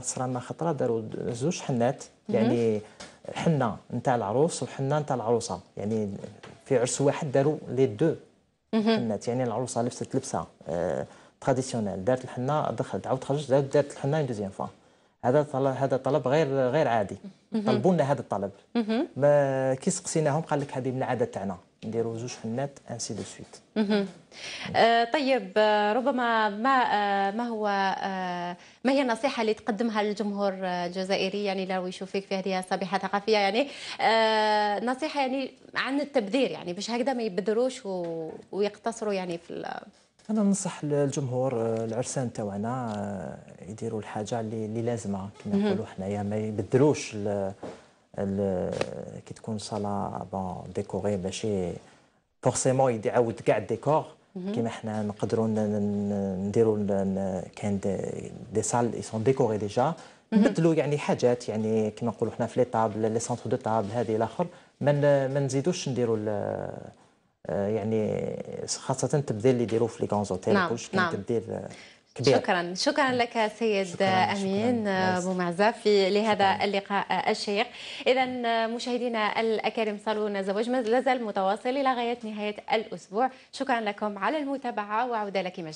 صرا خطره داروا زوج حنات يعني حنه نتاع العروس وحنه نتاع العروسه يعني في عرس واحد داروا لي دو حنات يعني العروسه لبست لبسه آه تراديسيونيل دارت الحنه دخلت عاود خرجت دارت الحنه اون دوزيام فوا هذا طلب هذا طلب غير غير عادي طلبوا لنا هذا الطلب ما كي سقسيناهم قال لك هذه من العاده تاعنا نديروا زوج حنات انسي دو سويت آه، طيب آه، ربما ما آه، ما هو ما هي النصيحة اللي تقدمها للجمهور الجزائري يعني لو يشوفك في هذه الصبيحة الثقافية يعني نصيحة يعني عن التبذير يعني باش هكذا ما يبذروش ويقتصروا يعني في انا ننصح الجمهور العرسان تاعنا يديروا الحاجه اللي, اللي لازمه كما نقولوا حنايا ما يبدلوش ال ال كي تكون صالة بون ديكوري ماشي فورسيمون يعاود كاع الديكور Mhm. كيما حنا نقدروا نديروا كان دي سال اي سون ديكوري ديجا نبدلوا يعني حاجات يعني كيما نقولوا حنا في لي طابل لي سونتر دو طابل هذه الاخر ما ما نزيدوش نديروا آه، يعني خاصة التبديل اللي يديروه في لي كونزوتيل نعم. كان نعم. كبير شكرا شكرا لك سيد شكراً امين أبو آه، معزف لهذا شكراً. اللقاء الشيق اذا آه، مشاهدينا الاكارم صالون زواج ما زال متواصل الى غايه نهايه الاسبوع شكرا لكم على المتابعه وعوده لك مجد